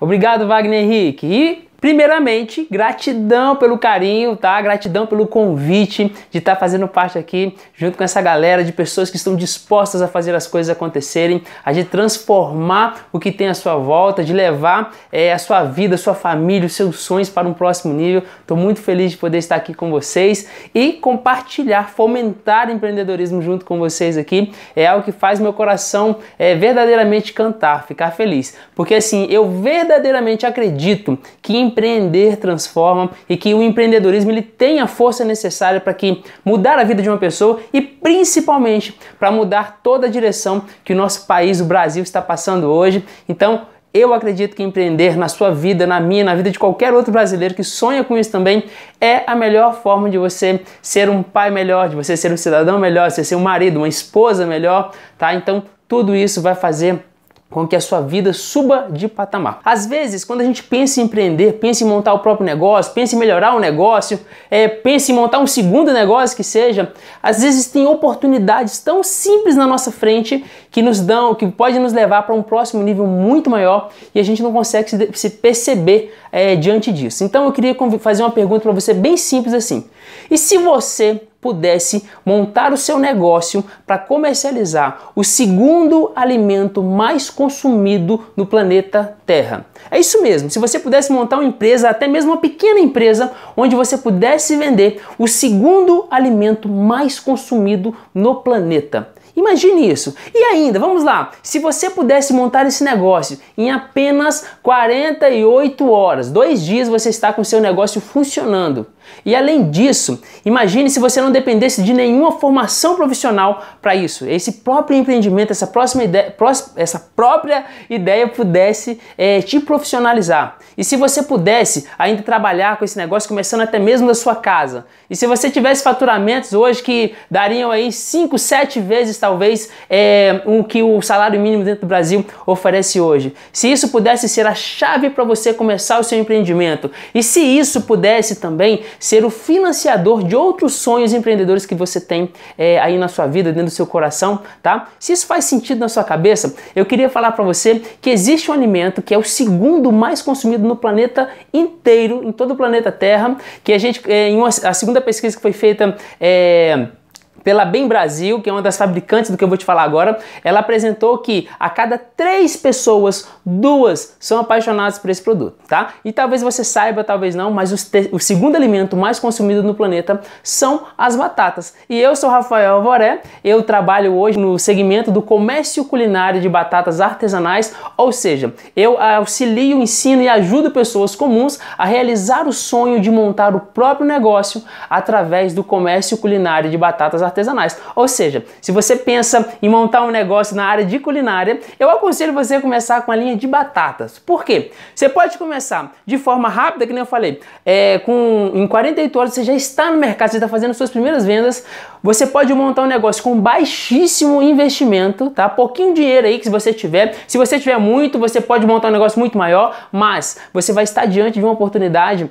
Obrigado, Wagner Henrique. E Primeiramente, gratidão pelo carinho, tá? Gratidão pelo convite de estar tá fazendo parte aqui junto com essa galera de pessoas que estão dispostas a fazer as coisas acontecerem, a de transformar o que tem à sua volta, de levar é, a sua vida, a sua família, os seus sonhos para um próximo nível. Estou muito feliz de poder estar aqui com vocês e compartilhar, fomentar empreendedorismo junto com vocês aqui é algo que faz meu coração é, verdadeiramente cantar, ficar feliz, porque assim eu verdadeiramente acredito que empreender transforma e que o empreendedorismo ele tem a força necessária para que mudar a vida de uma pessoa e principalmente para mudar toda a direção que o nosso país, o Brasil, está passando hoje. Então, eu acredito que empreender na sua vida, na minha, na vida de qualquer outro brasileiro que sonha com isso também, é a melhor forma de você ser um pai melhor, de você ser um cidadão melhor, de você ser um marido, uma esposa melhor, tá? Então, tudo isso vai fazer com que a sua vida suba de patamar. Às vezes, quando a gente pensa em empreender, pensa em montar o próprio negócio, pensa em melhorar o negócio, é, pensa em montar um segundo negócio que seja, às vezes tem oportunidades tão simples na nossa frente que nos dão, que pode nos levar para um próximo nível muito maior e a gente não consegue se, se perceber é, diante disso. Então eu queria fazer uma pergunta para você bem simples assim. E se você pudesse montar o seu negócio para comercializar o segundo alimento mais consumido no planeta Terra. É isso mesmo, se você pudesse montar uma empresa, até mesmo uma pequena empresa, onde você pudesse vender o segundo alimento mais consumido no planeta. Imagine isso. E ainda, vamos lá, se você pudesse montar esse negócio em apenas 48 horas, dois dias você está com seu negócio funcionando. E além disso, imagine se você não dependesse de nenhuma formação profissional para isso. Esse próprio empreendimento, essa, próxima ideia, essa própria ideia pudesse é, te profissionalizar. E se você pudesse ainda trabalhar com esse negócio, começando até mesmo da sua casa. E se você tivesse faturamentos hoje que dariam aí 5, 7 vezes talvez é, o um que o salário mínimo dentro do Brasil oferece hoje. Se isso pudesse ser a chave para você começar o seu empreendimento. E se isso pudesse também ser o financiador de outros sonhos empreendedores que você tem é, aí na sua vida, dentro do seu coração, tá? Se isso faz sentido na sua cabeça, eu queria falar para você que existe um alimento que é o segundo mais consumido no planeta inteiro, em todo o planeta Terra, que a gente, é, em uma, a segunda pesquisa que foi feita é, pela Bem Brasil, que é uma das fabricantes do que eu vou te falar agora, ela apresentou que a cada três pessoas, duas são apaixonadas por esse produto, tá? E talvez você saiba, talvez não, mas o segundo alimento mais consumido no planeta são as batatas. E eu sou Rafael Alvoré, eu trabalho hoje no segmento do comércio culinário de batatas artesanais, ou seja, eu auxilio, ensino e ajudo pessoas comuns a realizar o sonho de montar o próprio negócio através do comércio culinário de batatas artesanais artesanais. Ou seja, se você pensa em montar um negócio na área de culinária, eu aconselho você a começar com a linha de batatas. Por quê? Você pode começar de forma rápida, que nem eu falei, é, com, em 48 horas você já está no mercado, você está fazendo suas primeiras vendas, você pode montar um negócio com baixíssimo investimento, tá? Pouquinho dinheiro aí que você tiver. Se você tiver muito, você pode montar um negócio muito maior, mas você vai estar diante de uma oportunidade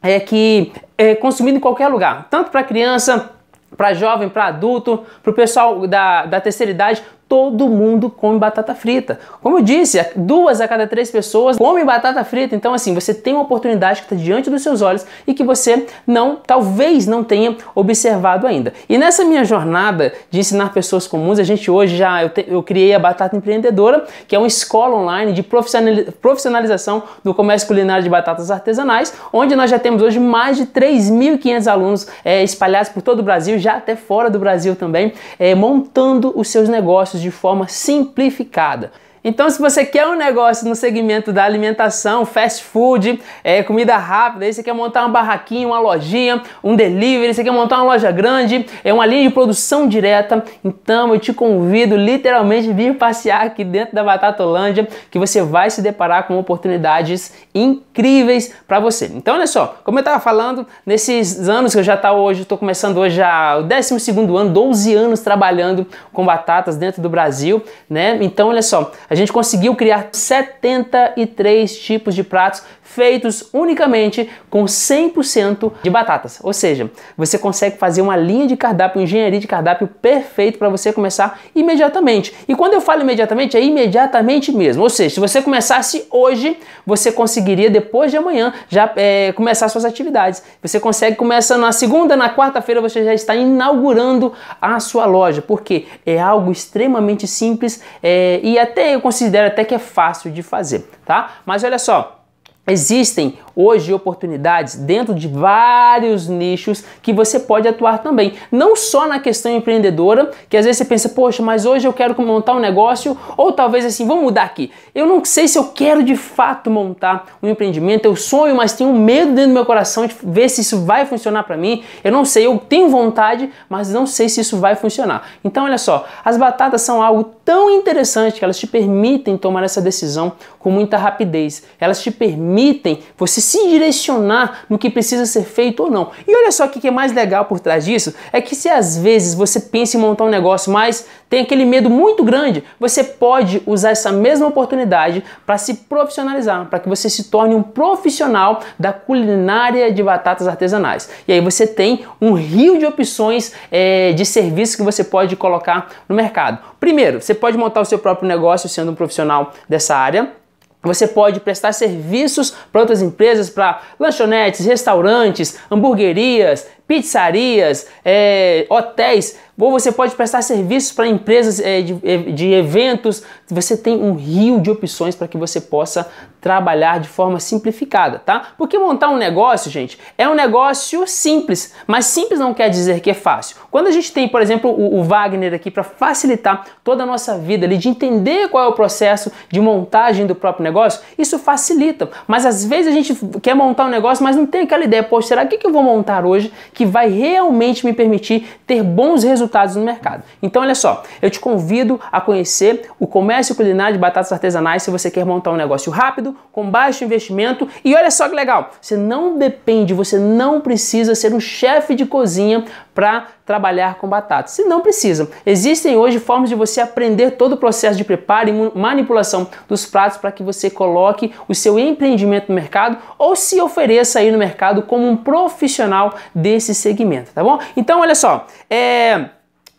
é que é consumido em qualquer lugar, tanto para criança para jovem, para adulto, para o pessoal da, da terceira idade, todo mundo come batata frita. Como eu disse, duas a cada três pessoas comem batata frita. Então, assim, você tem uma oportunidade que está diante dos seus olhos e que você não, talvez não tenha observado ainda. E nessa minha jornada de ensinar pessoas comuns, a gente hoje já eu, te, eu criei a Batata Empreendedora, que é uma escola online de profissionalização do comércio culinário de batatas artesanais, onde nós já temos hoje mais de 3.500 alunos é, espalhados por todo o Brasil, já até fora do Brasil também, é, montando os seus negócios de forma simplificada. Então, se você quer um negócio no segmento da alimentação, fast food, é, comida rápida, aí você quer montar uma barraquinha, uma lojinha, um delivery, você quer montar uma loja grande, é uma linha de produção direta, então eu te convido literalmente a vir passear aqui dentro da Batatolândia, que você vai se deparar com oportunidades incríveis para você. Então, olha só, como eu estava falando, nesses anos que eu já estou tá hoje, estou começando hoje o 12 ano, 12 anos trabalhando com batatas dentro do Brasil, né? Então, olha só a gente conseguiu criar 73 tipos de pratos feitos unicamente com 100% de batatas. Ou seja, você consegue fazer uma linha de cardápio, engenharia de cardápio perfeito para você começar imediatamente. E quando eu falo imediatamente, é imediatamente mesmo. Ou seja, se você começasse hoje, você conseguiria depois de amanhã já é, começar suas atividades. Você consegue começar na segunda, na quarta-feira você já está inaugurando a sua loja, porque é algo extremamente simples é, e até eu considero até que é fácil de fazer, tá? Mas olha só, Existem hoje oportunidades dentro de vários nichos que você pode atuar também. Não só na questão empreendedora, que às vezes você pensa, poxa, mas hoje eu quero montar um negócio, ou talvez assim, vamos mudar aqui. Eu não sei se eu quero de fato montar um empreendimento, eu sonho, mas tenho medo dentro do meu coração de ver se isso vai funcionar para mim. Eu não sei, eu tenho vontade, mas não sei se isso vai funcionar. Então, olha só, as batatas são algo tão interessante que elas te permitem tomar essa decisão com muita rapidez. Elas te permitem permitem você se direcionar no que precisa ser feito ou não. E olha só o que é mais legal por trás disso: é que se às vezes você pensa em montar um negócio, mas tem aquele medo muito grande, você pode usar essa mesma oportunidade para se profissionalizar, para que você se torne um profissional da culinária de batatas artesanais. E aí você tem um rio de opções é, de serviços que você pode colocar no mercado. Primeiro, você pode montar o seu próprio negócio sendo um profissional dessa área. Você pode prestar serviços para outras empresas, para lanchonetes, restaurantes, hamburguerias, pizzarias, é, hotéis ou você pode prestar serviços para empresas é, de, é, de eventos. Você tem um rio de opções para que você possa trabalhar de forma simplificada, tá? Porque montar um negócio, gente, é um negócio simples, mas simples não quer dizer que é fácil. Quando a gente tem, por exemplo, o, o Wagner aqui para facilitar toda a nossa vida, ali, de entender qual é o processo de montagem do próprio negócio, isso facilita. Mas às vezes a gente quer montar um negócio, mas não tem aquela ideia, pô, será que, que eu vou montar hoje que vai realmente me permitir ter bons resultados? resultados no mercado. Então, olha só, eu te convido a conhecer o comércio culinário de batatas artesanais se você quer montar um negócio rápido, com baixo investimento. E olha só que legal, você não depende, você não precisa ser um chefe de cozinha para trabalhar com batatas. Se não precisa, existem hoje formas de você aprender todo o processo de preparo e manipulação dos pratos para que você coloque o seu empreendimento no mercado ou se ofereça aí no mercado como um profissional desse segmento, tá bom? Então, olha só, é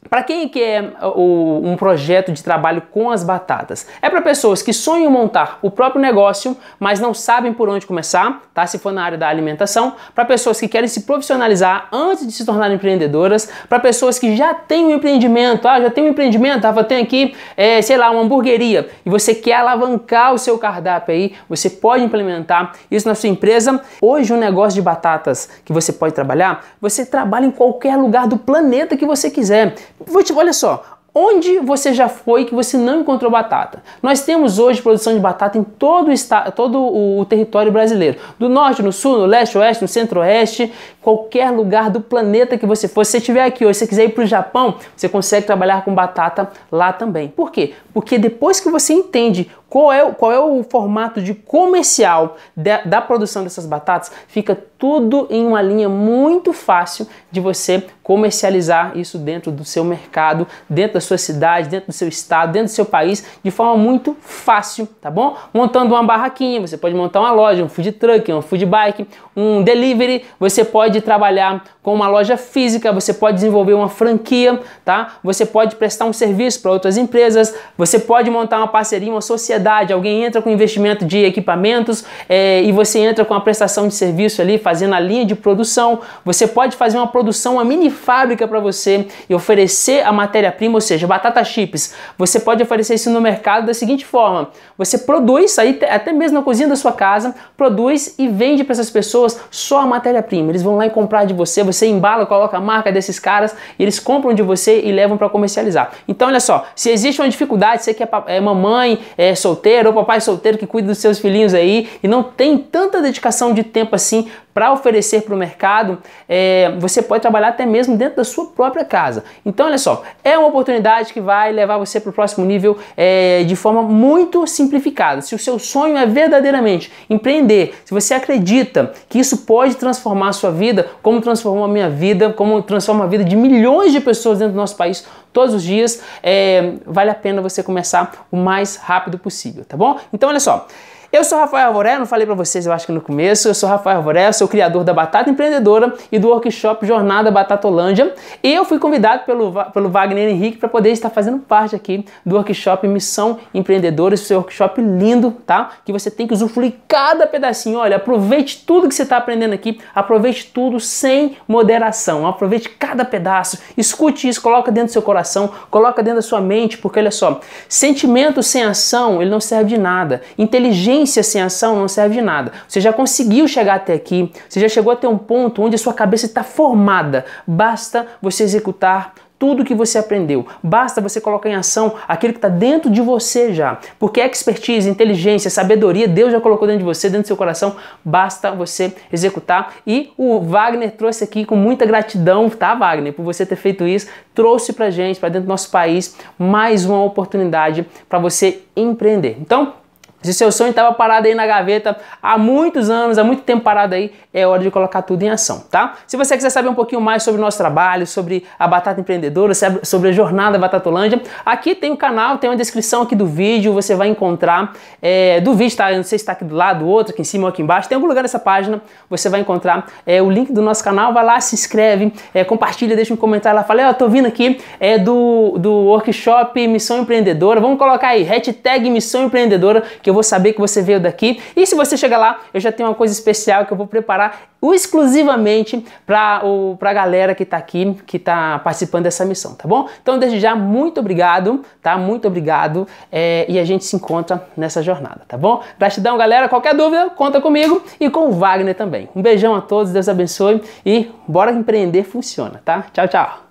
para quem quer é um projeto de trabalho com as batatas? É para pessoas que sonham montar o próprio negócio, mas não sabem por onde começar, tá? Se for na área da alimentação, para pessoas que querem se profissionalizar antes de se tornarem empreendedoras, para pessoas que já têm um empreendimento, ah, já tem um empreendimento, ah, tem aqui, é, sei lá, uma hamburgueria e você quer alavancar o seu cardápio aí, você pode implementar isso na sua empresa. Hoje um negócio de batatas que você pode trabalhar, você trabalha em qualquer lugar do planeta que você quiser. Vou te, olha só, Onde você já foi que você não encontrou batata? Nós temos hoje produção de batata em todo o, estado, todo o território brasileiro. Do norte, no sul, no leste, oeste, no centro-oeste, qualquer lugar do planeta que você for. Se você estiver aqui hoje, se você quiser ir para o Japão, você consegue trabalhar com batata lá também. Por quê? Porque depois que você entende qual é, qual é o formato de comercial da, da produção dessas batatas, fica tudo em uma linha muito fácil de você comercializar isso dentro do seu mercado, dentro da sua cidade, dentro do seu estado, dentro do seu país, de forma muito fácil, tá bom? Montando uma barraquinha, você pode montar uma loja, um food truck, um food bike, um delivery, você pode trabalhar com uma loja física, você pode desenvolver uma franquia, tá? Você pode prestar um serviço para outras empresas, você pode montar uma parceria, uma sociedade, alguém entra com investimento de equipamentos é, e você entra com a prestação de serviço ali, fazer na linha de produção, você pode fazer uma produção, uma mini fábrica para você e oferecer a matéria-prima, ou seja, batata chips. Você pode oferecer isso no mercado da seguinte forma: você produz, aí, até mesmo na cozinha da sua casa, produz e vende para essas pessoas só a matéria-prima. Eles vão lá e comprar de você, você embala, coloca a marca desses caras, eles compram de você e levam para comercializar. Então, olha só, se existe uma dificuldade, você que é, é, mamãe é solteiro ou papai solteiro que cuida dos seus filhinhos aí e não tem tanta dedicação de tempo assim para oferecer para o mercado, é, você pode trabalhar até mesmo dentro da sua própria casa. Então, olha só, é uma oportunidade que vai levar você para o próximo nível é, de forma muito simplificada. Se o seu sonho é verdadeiramente empreender, se você acredita que isso pode transformar a sua vida, como transformou a minha vida, como transforma a vida de milhões de pessoas dentro do nosso país todos os dias, é, vale a pena você começar o mais rápido possível, tá bom? Então, olha só. Eu sou Rafael Alvoré, não falei para vocês, eu acho que no começo. Eu sou Rafael Alvoré, sou criador da Batata Empreendedora e do workshop Jornada Batatolândia. E eu fui convidado pelo, pelo Wagner Henrique para poder estar fazendo parte aqui do workshop Missão Empreendedora, esse workshop lindo, tá? Que você tem que usufruir cada pedacinho. Olha, aproveite tudo que você está aprendendo aqui, aproveite tudo sem moderação. Aproveite cada pedaço, escute isso, coloca dentro do seu coração, coloca dentro da sua mente, porque olha só, sentimento sem ação, ele não serve de nada. Inteligência ciência sem ação não serve de nada. Você já conseguiu chegar até aqui, você já chegou até um ponto onde a sua cabeça está formada. Basta você executar tudo que você aprendeu. Basta você colocar em ação aquilo que está dentro de você já. Porque expertise, inteligência, sabedoria, Deus já colocou dentro de você, dentro do seu coração. Basta você executar. E o Wagner trouxe aqui com muita gratidão, tá, Wagner, por você ter feito isso. Trouxe pra gente, para dentro do nosso país, mais uma oportunidade para você empreender. Então, se seu sonho estava parado aí na gaveta há muitos anos, há muito tempo parado aí, é hora de colocar tudo em ação, tá? Se você quiser saber um pouquinho mais sobre o nosso trabalho, sobre a Batata Empreendedora, sobre a jornada Batatolândia, aqui tem o canal, tem uma descrição aqui do vídeo, você vai encontrar, é, do vídeo, tá? Eu não sei se está aqui do lado, do outro, aqui em cima ou aqui embaixo, tem algum lugar nessa página, você vai encontrar é, o link do nosso canal, vai lá, se inscreve, é, compartilha, deixa um comentário lá, fala, eu tô vindo aqui é, do, do workshop Missão Empreendedora, vamos colocar aí, hashtag Missão Empreendedora, que que eu vou saber que você veio daqui. E se você chegar lá, eu já tenho uma coisa especial que eu vou preparar exclusivamente para a galera que está aqui, que está participando dessa missão, tá bom? Então, desde já, muito obrigado, tá? Muito obrigado. É, e a gente se encontra nessa jornada, tá bom? Gratidão, galera. Qualquer dúvida, conta comigo e com o Wagner também. Um beijão a todos, Deus abençoe e bora empreender funciona, tá? Tchau, tchau.